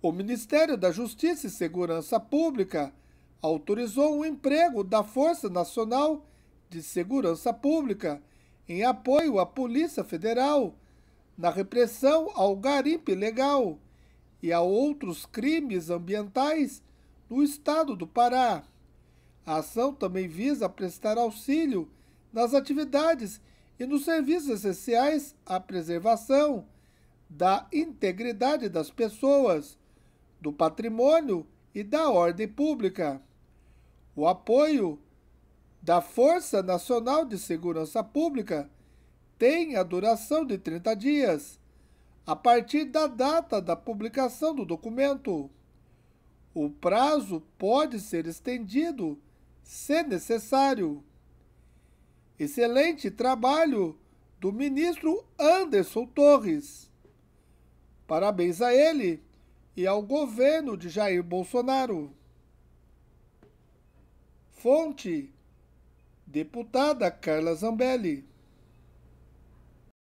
O Ministério da Justiça e Segurança Pública autorizou o emprego da Força Nacional de Segurança Pública em apoio à Polícia Federal na repressão ao garimpo ilegal e a outros crimes ambientais no estado do Pará. A ação também visa prestar auxílio nas atividades e nos serviços essenciais à preservação da integridade das pessoas do patrimônio e da ordem pública. O apoio da Força Nacional de Segurança Pública tem a duração de 30 dias, a partir da data da publicação do documento. O prazo pode ser estendido se necessário. Excelente trabalho do ministro Anderson Torres. Parabéns a ele e ao governo de Jair Bolsonaro. Fonte: Deputada Carla Zambelli.